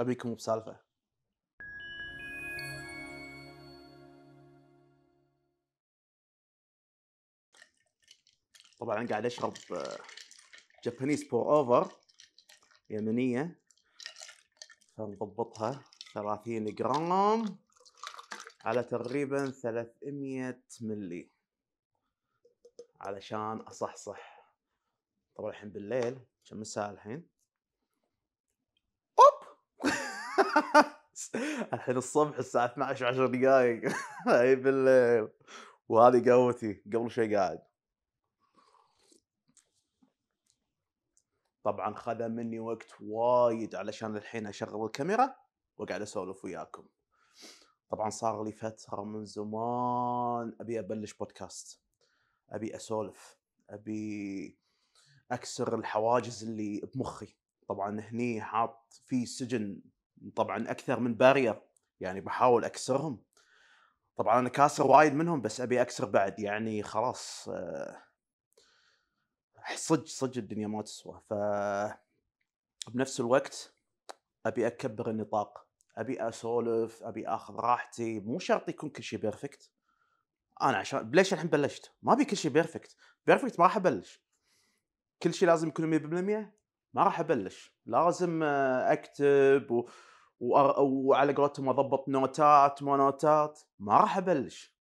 ابيكم بسالفه طبعا قاعد اشرب جابانيز بور اوفر يمنيه فنضبطها 30 جرام على تقريبا 300 ملي علشان اصحصح طبعا الحين بالليل كم الساعه الحين الحين الصبح الساعه 12 10 دقائق اي بالليل وهذه قهوتي قبل شوي قاعد طبعا خذ مني وقت وايد علشان الحين اشغل الكاميرا واقعد اسولف وياكم طبعا صار لي فتره من زمان ابي ابلش بودكاست ابي اسولف ابي اكسر الحواجز اللي بمخي طبعا هني حاط في سجن طبعا اكثر من بارير يعني بحاول اكسرهم طبعا انا كاسر وايد منهم بس ابي اكسر بعد يعني خلاص آه، صدق صدق الدنيا ما تسوى ف بنفس الوقت ابي اكبر النطاق ابي اسولف ابي اخذ راحتي مو شرط يكون كل شيء بيرفكت انا عشان ليش الحين بلشت؟ ما ابي كل شيء بيرفكت بيرفكت ما راح ابلش كل شيء لازم يكون 100% ما راح ابلش لازم آه، اكتب و... و... وعلى قولتهم اضبط نوتات ما نوتات ما راح ابلش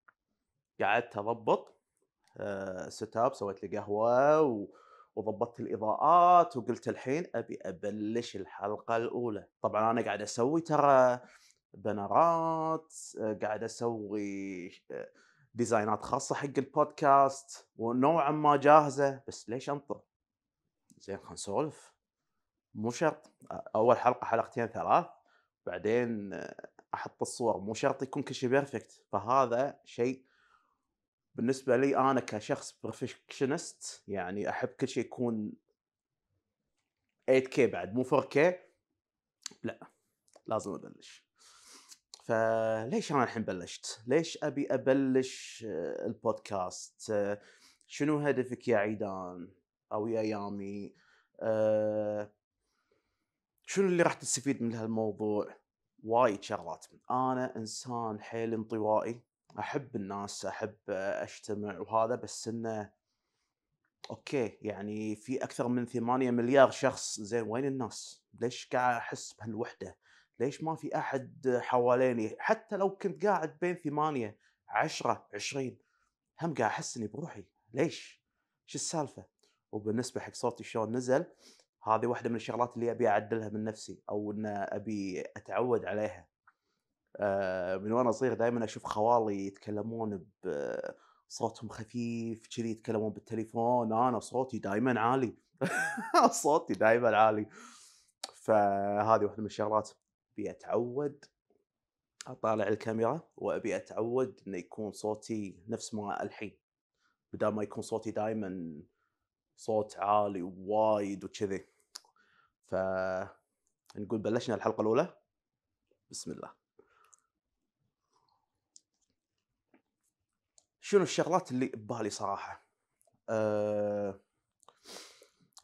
قعدت اضبط أه سيت اب سويت لي قهوه و... وضبطت الاضاءات وقلت الحين ابي ابلش الحلقه الاولى طبعا انا قاعد اسوي ترى بنرات آه، قاعد اسوي آه، ديزاينات خاصه حق البودكاست ونوعا ما جاهزه بس ليش انطر زين خلينا نسولف مو شرط اول حلقه حلقتين ثلاث بعدين آه، احط الصور مو شرط يكون كل شيء بيرفكت فهذا شيء بالنسبه لي انا كشخص برفكشنست يعني احب كل شيء يكون 8K بعد مو 4K لا لازم ابلش فليش انا الحين بلشت؟ ليش ابي ابلش آه، البودكاست؟ آه، شنو هدفك يا عيدان او يا يامي؟ أه شنو اللي راح تستفيد من هالموضوع؟ وايد شغلات انا انسان حيل انطوائي احب الناس احب آه، اجتمع وهذا بس انه اوكي يعني في اكثر من 8 مليار شخص زين وين الناس؟ ليش قاعد احس بهالوحده؟ ليش ما في احد حواليني؟ حتى لو كنت قاعد بين 8 10 20 هم قاعد احس اني بروحي، ليش؟ شو السالفه؟ وبالنسبه حق صوتي شلون نزل هذه واحده من الشغلات اللي ابي اعدلها من نفسي او ان ابي اتعود عليها آه، من وانا صغير دائما اشوف خوالي يتكلمون بصوتهم خفيف كذي يتكلمون بالتليفون انا صوتي دائما عالي صوتي دائما عالي فهذه واحده من الشغلات ابي اتعود اطالع الكاميرا وابي اتعود انه يكون صوتي نفس ما الحين بدل ما يكون صوتي دائما صوت عالي وايد وكذي ف نقول بلشنا الحلقه الاولى بسم الله شنو الشغلات اللي ببالي صراحه أه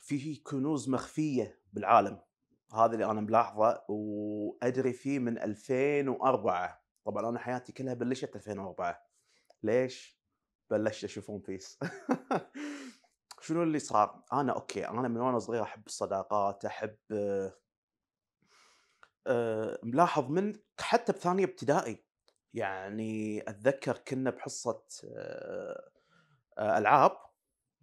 في كنوز مخفيه بالعالم هذا اللي انا ملاحظه وادري فيه من 2004 طبعا انا حياتي كلها بلشت 2004 ليش بلشت اشوف ون بيس شنو اللي صار؟ انا اوكي انا من وانا صغير احب الصداقات احب أه ملاحظ من حتى بثانيه ابتدائي يعني اتذكر كنا بحصه آه،, أه العاب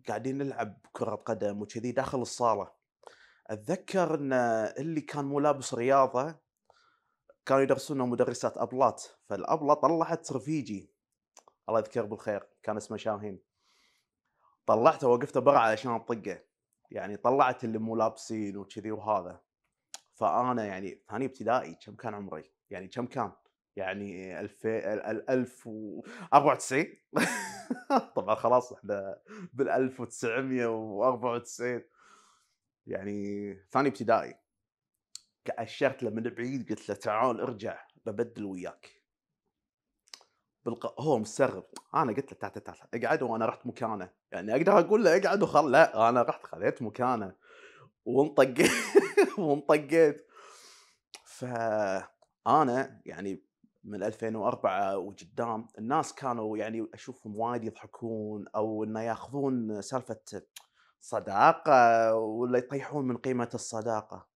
قاعدين نلعب كره قدم وكذي داخل الصاله اتذكر ان اللي كان مو لابس رياضه كانوا يدرسونا مدرسات ابلات فالابله طلعت رفيجي الله يذكره بالخير كان اسمه شاهين طلعته وقفته برا علشان اطقه يعني طلعت اللي مو لابسين وكذي وهذا فانا يعني ثاني ابتدائي كم كان عمري؟ يعني كم كان؟ يعني 2000 1094 طبعا خلاص احنا بال 1994 يعني ثاني ابتدائي اشرت له من بعيد قلت له تعال ارجع ببدل وياك بالق... هو مستغرب انا قلت له تعال تعال اقعد وانا رحت مكانه يعني اقدر اقول له اقعد وخل لا انا رحت خذيت مكانه وانطقيت وانطقيت فانا يعني من 2004 وقدام الناس كانوا يعني اشوفهم وايد يضحكون او انه ياخذون سالفه صداقه ولا يطيحون من قيمه الصداقه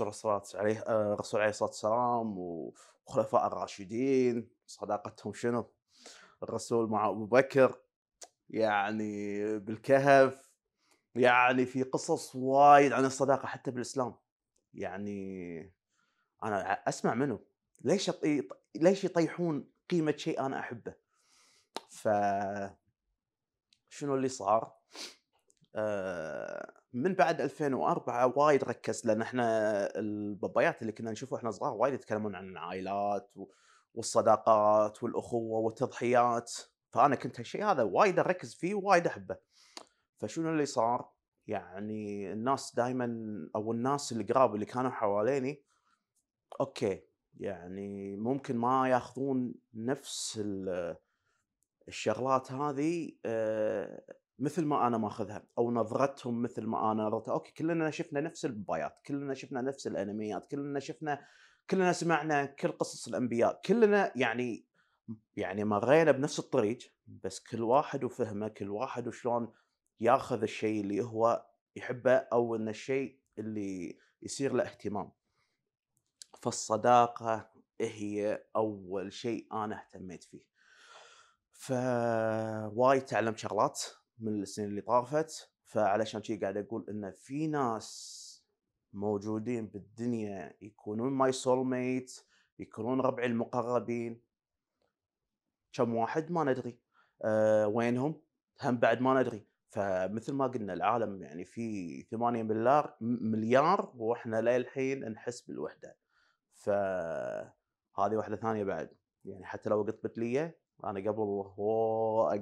الرسول عليه آه، عليه الصلاه والسلام وخلفاء الراشدين صداقتهم شنو الرسول مع ابو بكر يعني بالكهف يعني في قصص وايد عن الصداقه حتى بالاسلام يعني انا اسمع منه ليش ليش يطيحون قيمه شيء انا احبه ف شنو اللي صار آه، من بعد 2004 وايد ركز لان احنا البابايات اللي كنا نشوفه احنا صغار وايد يتكلمون عن العائلات و... والصداقات والاخوه والتضحيات فانا كنت هالشيء هذا وايد اركز فيه وايد احبه فشنو اللي صار؟ يعني الناس دائما او الناس القراب اللي كانوا حواليني اوكي يعني ممكن ما ياخذون نفس الشغلات هذه آه، مثل ما انا ماخذها او نظرتهم مثل ما انا نظرتها اوكي كلنا شفنا نفس البايات كلنا شفنا نفس الانميات كلنا شفنا كلنا سمعنا كل قصص الانبياء كلنا يعني يعني مرينا بنفس الطريق بس كل واحد وفهمه كل واحد وشلون ياخذ الشيء اللي هو يحبه او ان الشيء اللي يصير له اهتمام فالصداقه هي اول شيء انا اهتميت فيه فوايد تعلمت شغلات من السنين اللي طافت فعلشان شي قاعد اقول ان في ناس موجودين بالدنيا يكونون ماي سول ميت يكونون ربعي المقربين كم واحد ما ندري أه وينهم هم بعد ما ندري فمثل ما قلنا العالم يعني في 8 مليار مليار واحنا للحين نحس بالوحده فهذه واحده ثانيه بعد يعني حتى لو قطبت لي انا قبل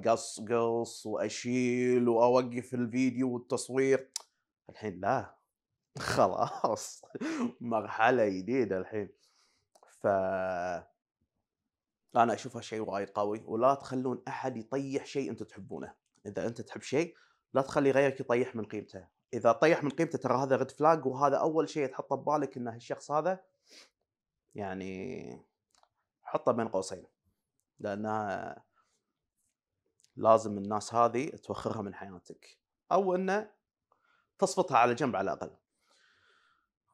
اقصقص واشيل واوقف الفيديو والتصوير الحين لا خلاص مرحله جديده الحين ف انا اشوفها شيء وايد قوي ولا تخلون احد يطيح شيء انتم تحبونه اذا انت تحب شيء لا تخلي غيرك يطيح من قيمته اذا طيح من قيمته ترى هذا ريد فلاج وهذا اول شيء تحطه ببالك ان هالشخص هذا يعني حطه بين قوسين لانها لازم الناس هذه توخرها من حياتك او انه تصفطها على جنب على الاقل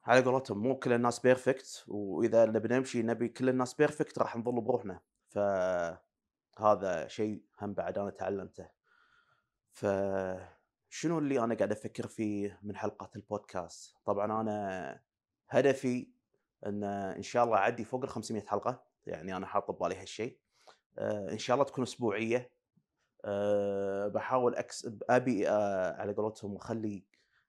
على قولتهم مو كل الناس بيرفكت واذا نبي نمشي نبي كل الناس بيرفكت راح نظل بروحنا فهذا شيء هم بعد انا تعلمته فشنو اللي انا قاعد افكر فيه من حلقات البودكاست طبعا انا هدفي ان ان شاء الله اعدي فوق ال 500 حلقه يعني انا حاط ببالي هالشيء آه، ان شاء الله تكون اسبوعيه أه بحاول أكس... ابي أه على قولتهم اخلي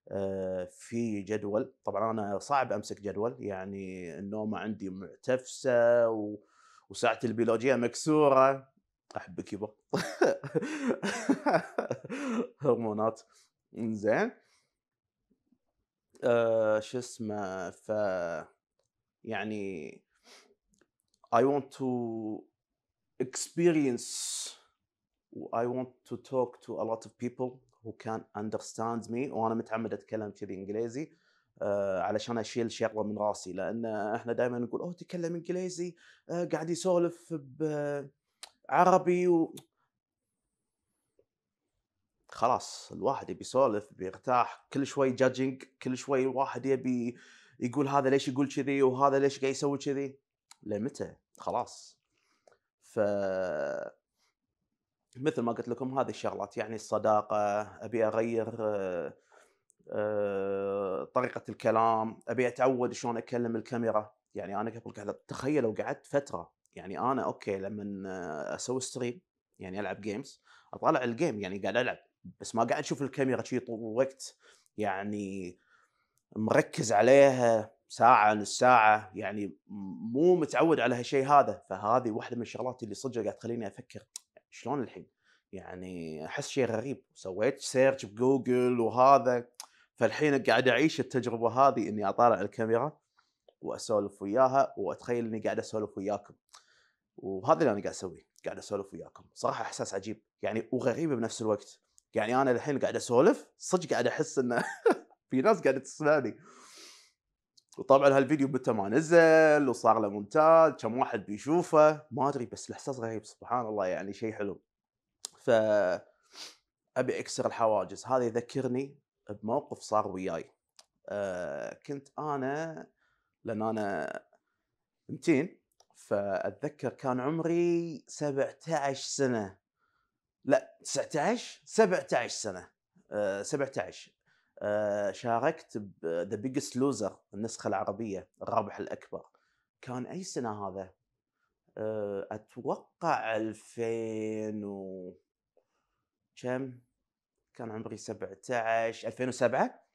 آه، في جدول طبعا انا صعب امسك جدول يعني النومه عندي معتفسه و... وساعتي البيولوجيه مكسوره احبك يبا هرمونات زين أه شو اسمه ف يعني I want to experience I want to talk to a lot of people هو كان اندرستاندز مي وانا متعمد اتكلم كذي انجليزي آه علشان اشيل شغله من راسي لان احنا دائما نقول اوه تكلم انجليزي آه قاعد يسولف بعربي آه، و... خلاص الواحد يبي يسولف بيرتاح كل شوي جادجنج كل شوي الواحد يبي يقول هذا ليش يقول كذي وهذا ليش قاعد يسوي كذي لمتى خلاص ف مثل ما قلت لكم هذه الشغلات يعني الصداقه ابي اغير آه، طريقه الكلام ابي اتعود شلون اكلم الكاميرا يعني انا قبل قاعد لو قعدت فتره يعني انا اوكي لما آه، اسوي ستريم يعني العب جيمز اطالع الجيم يعني قاعد العب بس ما قاعد اشوف الكاميرا شي طول الوقت يعني مركز عليها ساعة نص ساعة يعني مو متعود على هالشيء هذا فهذه واحدة من الشغلات اللي صدق قاعد تخليني أفكر شلون الحين؟ يعني احس شيء غريب سويت سيرش بجوجل وهذا فالحين قاعد اعيش التجربه هذه اني اطالع الكاميرا واسولف وياها واتخيل اني قاعد اسولف وياكم وهذا اللي انا قاعد اسويه قاعد اسولف وياكم صراحه احساس عجيب يعني وغريب بنفس الوقت يعني انا الحين قاعد اسولف صدق قاعد احس انه في ناس قاعده تسمعني وطبعا هالفيديو متى ما نزل وصار له ممتاز كم واحد بيشوفه ما ادري بس الاحساس غريب سبحان الله يعني شيء حلو ف ابي اكسر الحواجز هذا يذكرني بموقف صار وياي أه كنت انا لان انا متين فاتذكر كان عمري 17 سنه لا 19 17 سنه أه 17 آه، شاركت بذا بيجست لوزر النسخه العربيه الرابح الاكبر كان اي سنه هذا؟ آه، اتوقع 2000 و كم؟ كان عمري 17 2007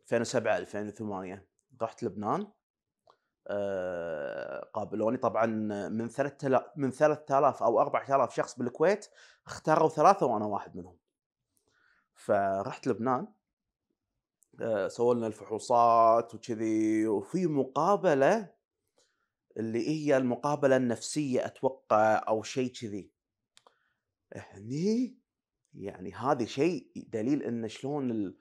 2007 2008 رحت لبنان آه، قابلوني طبعا من 3000 من 3000 او 4000 شخص بالكويت اختاروا ثلاثه وانا واحد منهم فرحت لبنان آه، سووا لنا الفحوصات وكذي وفي مقابله اللي هي المقابله النفسيه اتوقع او شيء كذي هني يعني هذا شيء دليل ان شلون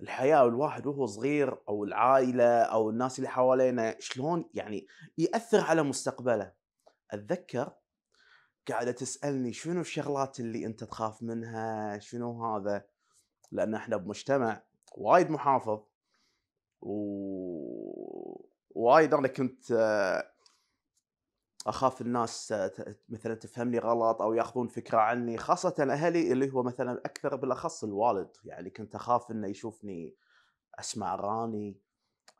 الحياه والواحد وهو صغير او العائله او الناس اللي حوالينا شلون يعني ياثر على مستقبله اتذكر قاعده تسالني شنو الشغلات اللي انت تخاف منها شنو هذا لان احنا بمجتمع وايد محافظ ووايد انا كنت آه، اخاف الناس آه، مثلا تفهمني غلط او ياخذون فكره عني خاصه اهلي اللي هو مثلا اكثر بالاخص الوالد يعني كنت اخاف انه يشوفني اسمع اغاني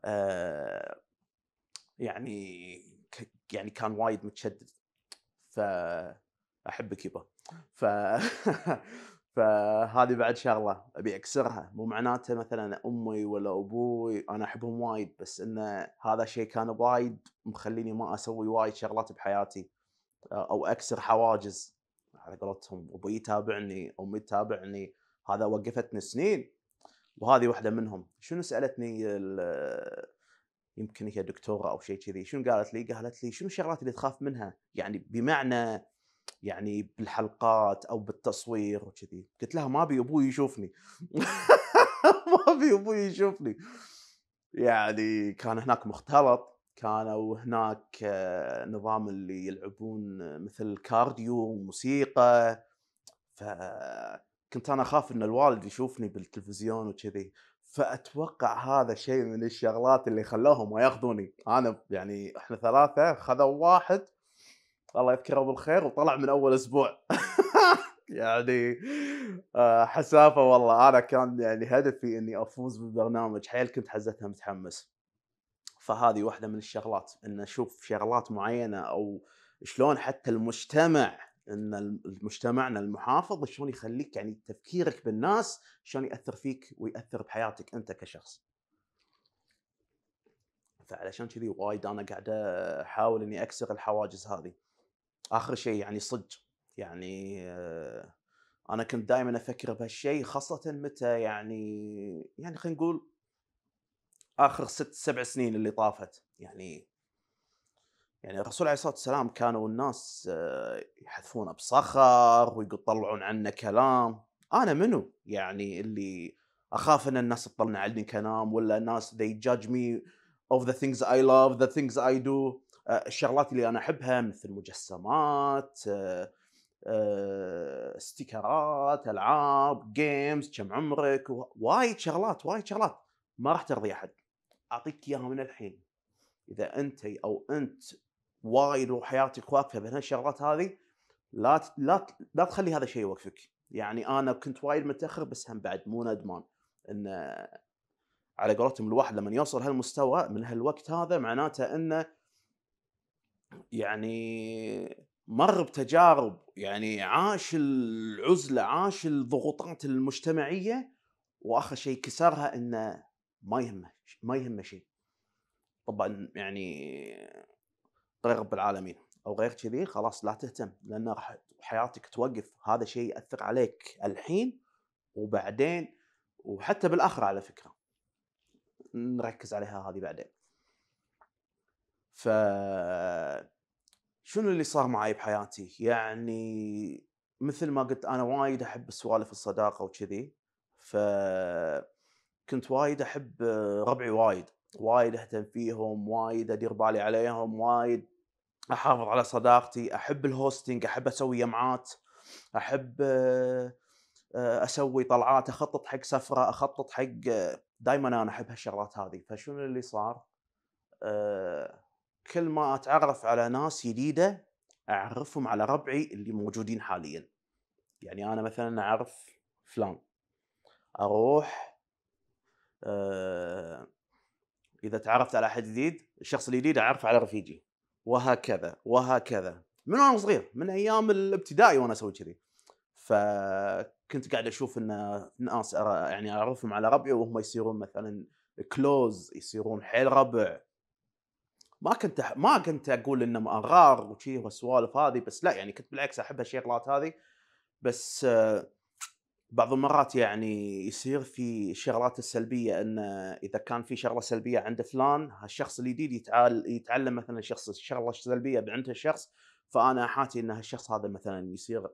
آه، يعني يعني كان وايد متشدد فاحبك يبا ف فهذه بعد شغله ابي اكسرها مو معناته مثلا امي ولا ابوي انا احبهم وايد بس انه هذا شيء كان وايد مخليني ما اسوي وايد شغلات بحياتي آه، او اكسر حواجز على قولتهم ابوي يتابعني امي تتابعني هذا وقفتني سنين وهذه واحده منهم شنو سالتني آه، يمكن هي دكتوره او شيء كذي شنو قالت لي قالت لي شنو الشغلات اللي تخاف منها يعني بمعنى يعني بالحلقات او بالتصوير وكذي قلت لها ما ابي ابوي يشوفني ما ابي ابوي يشوفني يعني كان هناك مختلط كانوا هناك آه، نظام اللي يلعبون مثل كارديو وموسيقى فكنت انا اخاف ان الوالد يشوفني بالتلفزيون وكذي فاتوقع هذا شيء من الشغلات اللي خلوهم ما ياخذوني انا يعني احنا ثلاثه خذوا واحد الله يذكره بالخير وطلع من اول اسبوع يعني آه، حسافه والله انا كان يعني هدفي اني افوز بالبرنامج حيل كنت حزتها متحمس فهذه واحده من الشغلات ان اشوف شغلات معينه او شلون حتى المجتمع ان مجتمعنا المحافظ شلون يخليك يعني تفكيرك بالناس شلون ياثر فيك وياثر بحياتك انت كشخص. فعلشان كذي وايد انا قاعد احاول اني اكسر الحواجز هذه. اخر شيء يعني صدق يعني آه، انا كنت دائما افكر بهالشيء خاصه متى يعني يعني خلينا نقول اخر ست سبع سنين اللي طافت يعني يعني الرسول عليه الصلاه والسلام كانوا الناس آه، يحذفونه بصخر ويطلعون عنه كلام انا منو يعني اللي اخاف ان الناس تطلع عني كلام ولا الناس they judge me of the things I love the things I do آه، الشغلات اللي انا احبها مثل مجسمات استيكرات آه، آه، العاب جيمز كم عمرك وايد شغلات وايد شغلات ما راح ترضي احد اعطيك اياها من الحين اذا انت او انت وايد وحياتك واقفه بين الشغلات هذه لا لا لا تخلي هذا الشيء يوقفك يعني انا كنت وايد متاخر بس هم بعد مو ندمان ان على قولتهم الواحد لما يوصل هالمستوى من هالوقت هذا معناته انه يعني مر بتجارب يعني عاش العزله عاش الضغوطات المجتمعيه واخر شيء كسرها انه ما يهمه ما يهمه شيء طبعا يعني غير رب العالمين او غير كذي خلاص لا تهتم لان راح حياتك توقف هذا شيء ياثر عليك الحين وبعدين وحتى بالاخره على فكره نركز عليها هذه بعدين ف شنو اللي صار معي بحياتي؟ يعني مثل ما قلت انا وايد احب سوالف الصداقه وكذي ف كنت وايد احب ربعي وايد وايد اهتم فيهم وايد ادير بالي عليهم وايد احافظ على صداقتي احب الهوستنج احب اسوي جمعات احب آه، اسوي طلعات اخطط حق سفره اخطط حق دائما انا احب هالشغلات هذه فشنو اللي صار أه كل ما اتعرف على ناس جديده اعرفهم على ربعي اللي موجودين حاليا يعني انا مثلا اعرف فلان اروح أه اذا تعرفت على احد جديد الشخص الجديد اعرفه على رفيجي وهكذا وهكذا من وانا صغير من ايام الابتدائي وانا اسوي كذي فكنت قاعد اشوف ان ناس يعني اعرفهم على ربعي وهم يصيرون مثلا كلوز يصيرون حيل ربع ما كنت ما كنت اقول انه اغار وشي والسوالف هذه بس لا يعني كنت بالعكس احب الشغلات هذه بس آه، بعض المرات يعني يصير في الشغلات السلبيه انه اذا كان في شغله سلبيه عند فلان هالشخص الجديد يتعال يتعلم مثلا الشخص الشغله السلبيه عند الشخص فانا احاتي ان هالشخص هذا مثلا يصير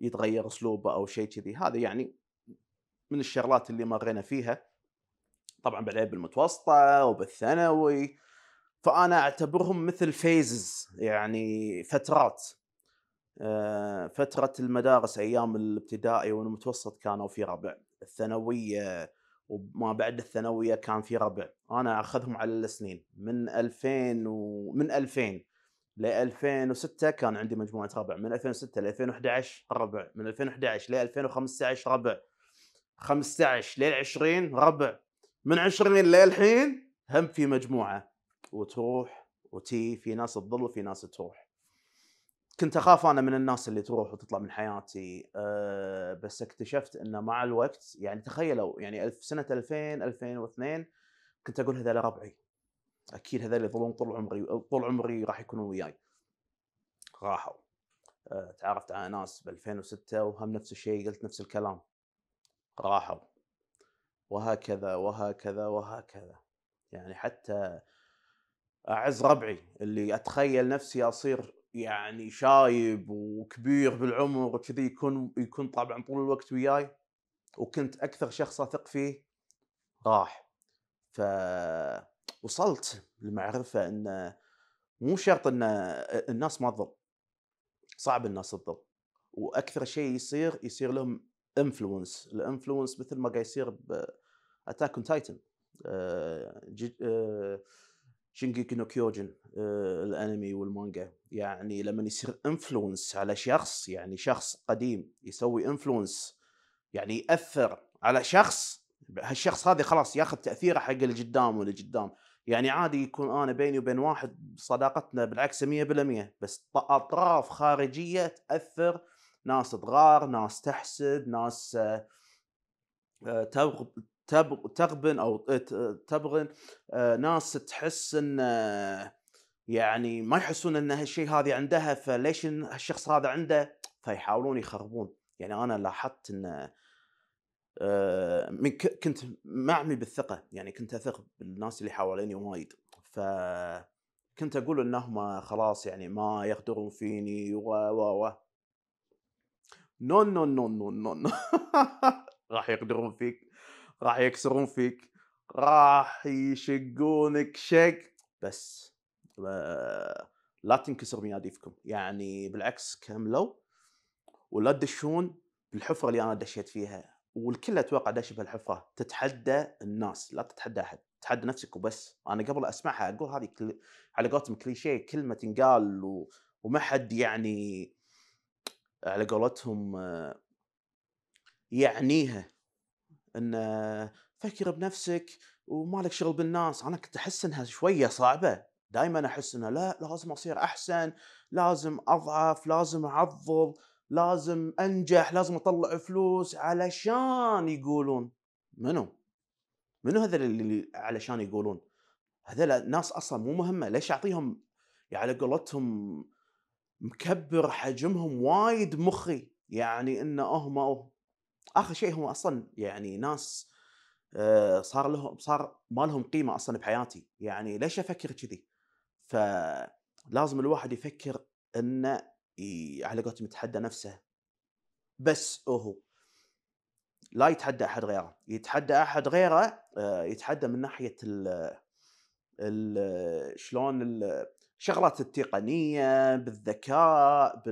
يتغير اسلوبه او شيء كذي هذا يعني من الشغلات اللي مرينا فيها طبعا بعدين بالمتوسطه وبالثانوي فانا اعتبرهم مثل فيزز يعني فترات آه، فترة المدارس أيام الابتدائي والمتوسط كانوا في ربع الثانوية وما بعد الثانوية كان في ربع أنا أخذهم على السنين من 2000 ومن 2000 ل 2006 كان عندي مجموعة ربع من 2006 ل 2011 ربع من 2011 ل 2015 ربع 15 ل 20 ربع من 20 للحين هم في مجموعة وتروح وتي في ناس تظل وفي ناس تروح كنت اخاف انا من الناس اللي تروح وتطلع من حياتي أه بس اكتشفت انه مع الوقت يعني تخيلوا يعني الف سنه 2000 2002 كنت اقول هذول ربعي اكيد هذول يظلون طول عمري طول عمري راح يكونون وياي راحوا أه تعرفت على ناس ب 2006 وهم نفس الشيء قلت نفس الكلام راحوا وهكذا وهكذا وهكذا يعني حتى اعز ربعي اللي اتخيل نفسي اصير يعني شايب وكبير بالعمر وكذي يكون يكون طبعا طول الوقت وياي وكنت اكثر شخص اثق فيه راح فوصلت لمعرفه ان مو شرط ان الناس ما تضل صعب الناس تضل واكثر شيء يصير يصير لهم انفلونس الانفلونس مثل ما قاعد يصير باتاك اون تايتن شينجيكي نو كيوجن آه، الانمي والمانجا يعني لما يصير انفلونس على شخص يعني شخص قديم يسوي انفلونس يعني ياثر على شخص هالشخص هذا خلاص ياخذ تاثيره حق اللي قدام واللي قدام يعني عادي يكون انا بيني وبين واحد صداقتنا بالعكس 100% بس اطراف خارجيه تاثر ناس تغار ناس تحسد ناس آه، آه، تغبن او تبغن آه، ناس تحس ان آه، يعني ما يحسون ان هالشيء هذه عندها فليش الشخص هذا عنده فيحاولون يخربون يعني انا لاحظت ان آه، من كنت معمي بالثقه يعني كنت اثق بالناس اللي حواليني وايد فكنت اقول انهم خلاص يعني ما يقدرون فيني و و و نو نو نو نو نو راح يقدرون فيك راح يكسرون فيك راح يشقونك شق بس لا تنكسر مياديفكم يعني بالعكس كملوا ولا تدشون بالحفره اللي انا دشيت فيها والكل اتوقع في الحفره تتحدى الناس لا تتحدى احد تحدى نفسك وبس انا قبل اسمعها اقول هذه كل... على قولتهم كليشيه كلمه تنقال و... وما حد يعني على قولتهم آه، يعنيها ان فكر بنفسك وما لك شغل بالناس انا كنت احس انها شويه صعبه دائما احس انه لا لازم اصير احسن لازم اضعف لازم اعضل لازم انجح لازم اطلع فلوس علشان يقولون منو منو هذا اللي علشان يقولون هذول الناس اصلا مو مهمه ليش اعطيهم يعني قولتهم مكبر حجمهم وايد مخي يعني انه هم اخر شيء هم اصلا يعني ناس آه، صار لهم صار ما لهم قيمه اصلا بحياتي يعني ليش افكر كذي فلازم الواحد يفكر انه على قولتهم يتحدى نفسه بس هو لا يتحدى احد غيره يتحدى احد غيره آه، يتحدى من ناحيه ال ال شلون الشغلات التقنيه بالذكاء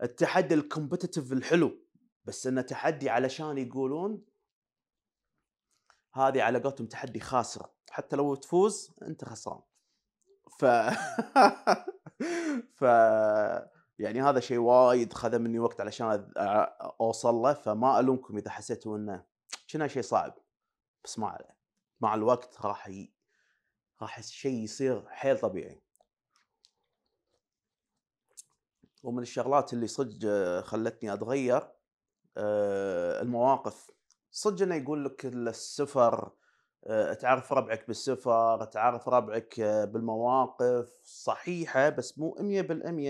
بالتحدي الكومبتتف الحلو بس انه تحدي علشان يقولون هذه على قولتهم تحدي خاسره حتى لو تفوز انت خسران ف ف يعني هذا شيء وايد خذ مني وقت علشان اوصل له فما الومكم اذا حسيتوا انه كنا شيء صعب بس ما عليه مع الوقت راح ي... راح الشيء يصير حيل طبيعي ومن الشغلات اللي صدق خلتني اتغير آه، المواقف صدق انه يقول لك السفر آه، تعرف ربعك بالسفر تعرف ربعك آه، بالمواقف صحيحه بس مو 100%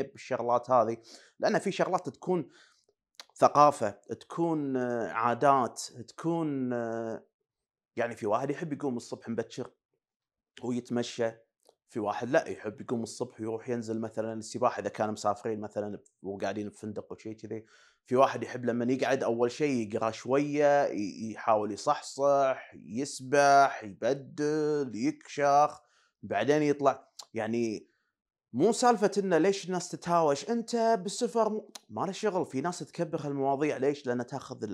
بالشغلات هذه لان في شغلات تكون ثقافه تكون عادات تكون يعني في واحد يحب يقوم الصبح مبكر ويتمشى في واحد لا يحب يقوم الصبح ويروح ينزل مثلا السباحه اذا كانوا مسافرين مثلا وقاعدين في فندق او شيء كذي في واحد يحب لما يقعد اول شيء يقرا شويه يحاول يصحصح يسبح يبدل يكشخ بعدين يطلع يعني مو سالفة انه ليش الناس تتهاوش انت بالسفر ما له شغل في ناس تكبر هالمواضيع ليش؟ لان تاخذ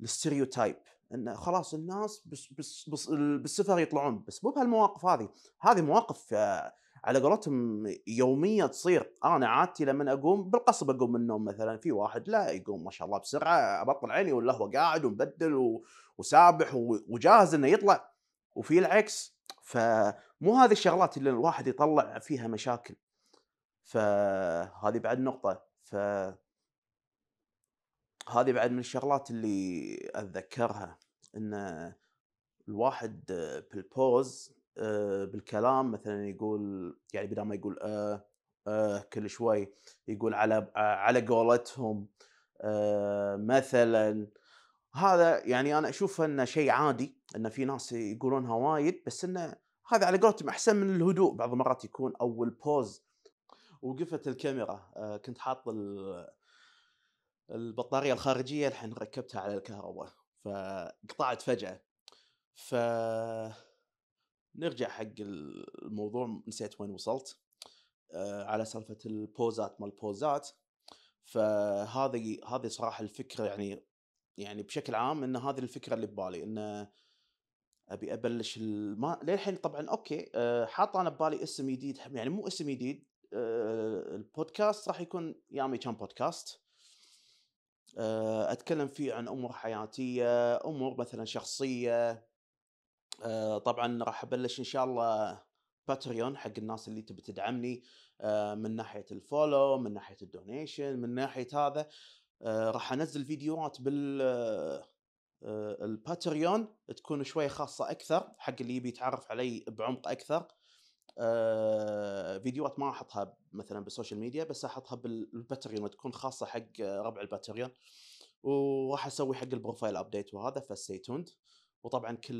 الستيريوتايب ان خلاص الناس بس بس بس بالسفر يطلعون بس مو بهالمواقف هذه هذه مواقف آه، على قولتهم يوميه تصير انا عادتي لما اقوم بالقصب اقوم من النوم مثلا في واحد لا يقوم ما شاء الله بسرعه ابطل عيني ولا هو قاعد ومبدل وسابح وجاهز انه يطلع وفي العكس فمو هذه الشغلات اللي الواحد يطلع فيها مشاكل فهذه بعد نقطه ف هذه بعد من الشغلات اللي اتذكرها ان الواحد بالبوز آه، بالكلام مثلا يقول يعني بدل ما يقول آه آه كل شوي يقول على آه، على قولتهم آه مثلا هذا يعني انا اشوف انه شيء عادي ان في ناس يقولونها وايد بس انه هذا على قولتهم احسن من الهدوء بعض المرات يكون او البوز وقفت الكاميرا آه كنت حاط البطاريه الخارجيه الحين ركبتها على الكهرباء فقطعت فجاه ف نرجع حق الموضوع نسيت وين وصلت آه على سالفه البوزات مال البوزات فهذه هذه صراحه الفكره يعني يعني بشكل عام ان هذه الفكره اللي ببالي ان ابي ابلش الما للحين طبعا اوكي آه حاط انا ببالي اسم جديد يعني مو اسم جديد آه البودكاست راح يكون يامي كان بودكاست آه، اتكلم فيه عن امور حياتيه امور مثلا شخصيه آه، طبعا راح ابلش ان شاء الله باتريون حق الناس اللي تبي تدعمني آه، من ناحيه الفولو من ناحيه الدونيشن من ناحيه هذا راح انزل فيديوهات بال الباتريون تكون شويه خاصه اكثر حق اللي يبي يتعرف علي بعمق اكثر آه، فيديوهات ما احطها مثلا بالسوشيال ميديا بس احطها بالباتريون وتكون خاصه حق ربع الباتريون وراح اسوي حق البروفايل ابديت وهذا فستي توند وطبعا كل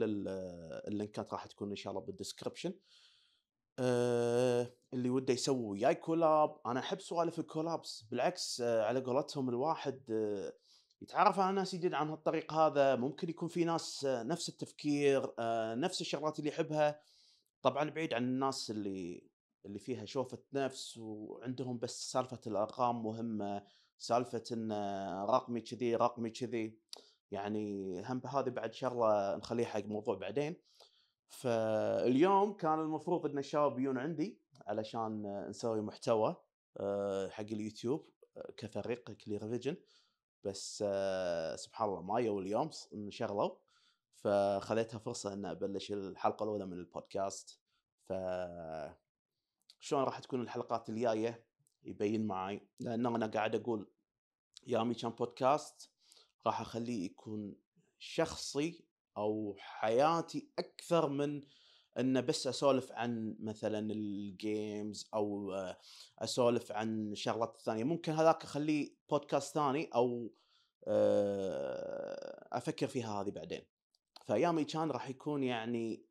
اللينكات راح تكون ان شاء الله بالدسكربشن آه، اللي وده يسوي وياي كولاب انا احب سوالف الكولابس بالعكس آه، على قولتهم الواحد يتعرف على ناس جديد عن هالطريق هذا ممكن يكون في ناس نفس التفكير نفس الشغلات اللي يحبها طبعا بعيد عن الناس اللي اللي فيها شوفة نفس وعندهم بس سالفة الأرقام مهمة سالفة إن رقمي كذي رقمي كذي يعني هم هذه بعد شغلة نخليها حق موضوع بعدين فاليوم كان المفروض إن الشباب يجون عندي علشان نسوي محتوى آه، حق اليوتيوب آه، كفريق كلير فيجن بس آه، سبحان الله ما يو اليوم انشغلوا فخذيتها فرصه ان ابلش الحلقه الاولى من البودكاست ف شلون راح تكون الحلقات الجايه يبين معي لان انا قاعد اقول يا كان بودكاست راح اخليه يكون شخصي او حياتي اكثر من انه بس اسولف عن مثلا الجيمز او آه، اسولف عن شغلات ثانيه ممكن هذاك اخليه بودكاست ثاني او آه، افكر فيها هذه بعدين فايامي كان راح يكون يعني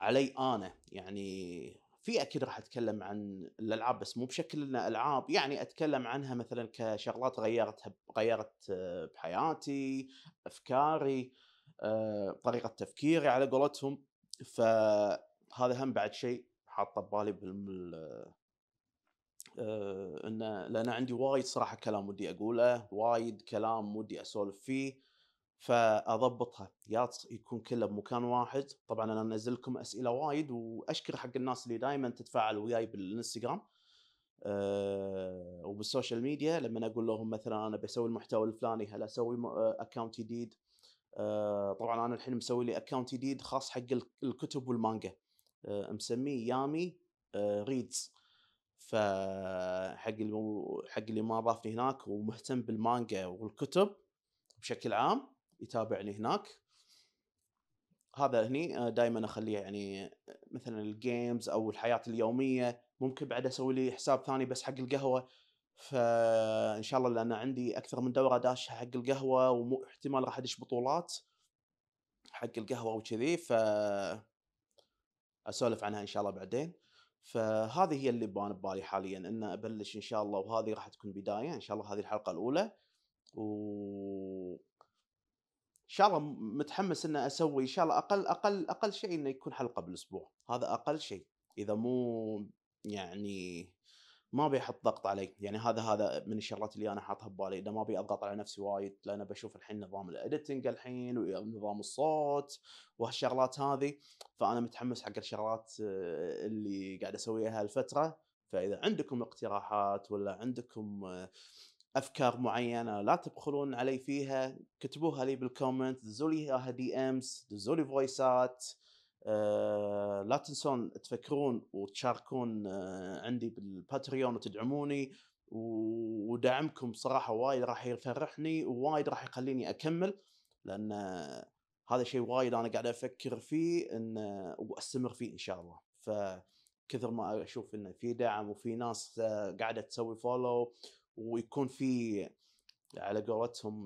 علي انا يعني في اكيد راح اتكلم عن الالعاب بس مو بشكل انها العاب يعني اتكلم عنها مثلا كشغلات غيرت غيرت آه، بحياتي افكاري آه، طريقه تفكيري على قولتهم فهذا هم بعد شيء حاطه ببالي بال آه، انه لان عندي وايد صراحه كلام ودي اقوله وايد كلام ودي اسولف فيه فاضبطها يا يكون كله بمكان واحد طبعا انا انزل لكم اسئله وايد واشكر حق الناس اللي دائما تتفاعل وياي بالانستغرام أه وبالسوشيال ميديا لما اقول لهم مثلا انا بسوي المحتوى الفلاني هل اسوي اكونت آه، جديد أه طبعا انا الحين مسوي لي اكونت جديد خاص حق الكتب والمانجا أه مسميه يامي آه، ريدز فحق اللي حق اللي ما ضافني هناك ومهتم بالمانجا والكتب بشكل عام يتابعني هناك هذا هني آه، دائما اخليه يعني آه، مثلا الجيمز او الحياه اليوميه ممكن بعد اسوي لي حساب ثاني بس حق القهوه فان شاء الله لان عندي اكثر من دوره داشه حق القهوه واحتمال راح ادش بطولات حق القهوه وكذي ف اسولف عنها ان شاء الله بعدين فهذه هي اللي بان ببالي حاليا ان ابلش ان شاء الله وهذه راح تكون بدايه ان شاء الله هذه الحلقه الاولى و شاء الله متحمس ان اسوي ان شاء الله اقل اقل اقل شيء انه يكون حلقه بالاسبوع هذا اقل شيء اذا مو يعني ما ابي احط ضغط علي يعني هذا هذا من الشغلات اللي انا حاطها ببالي اذا ما ابي اضغط على نفسي وايد لان بشوف الحين نظام الاديتنج الحين ونظام الصوت وهالشغلات هذه فانا متحمس حق الشغلات آه، اللي قاعد اسويها هالفتره فاذا عندكم اقتراحات ولا عندكم آه، افكار معينه لا تبخلون علي فيها كتبوها لي بالكومنت دزوا لي اياها دي امز دزوا لي فويسات آه، لا تنسون تفكرون وتشاركون آه، عندي بالباتريون وتدعموني ودعمكم صراحه وايد راح يفرحني ووايد راح يخليني اكمل لان هذا شيء وايد انا قاعد افكر فيه ان واستمر فيه ان شاء الله فكثر ما اشوف انه في دعم وفي ناس آه، قاعده تسوي فولو ويكون في على قولتهم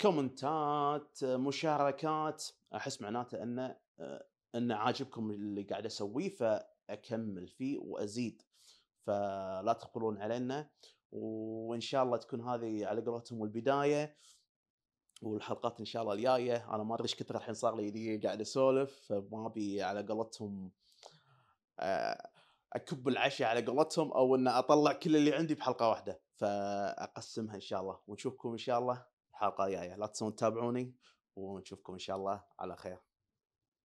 كومنتات آه، آه، مشاركات احس معناته انه آه، ان عاجبكم اللي قاعد اسويه فاكمل فيه وازيد فلا تقولون علينا وان شاء الله تكون هذه على قولتهم البدايه والحلقات ان شاء الله الجايه انا ما ادري ايش كثر الحين صار لي قاعد اسولف فما ابي على قولتهم آه اكب العشاء على قولتهم او ان اطلع كل اللي عندي بحلقه واحده فاقسمها ان شاء الله ونشوفكم ان شاء الله الحلقه الجايه لا تنسون تتابعوني ونشوفكم ان شاء الله على خير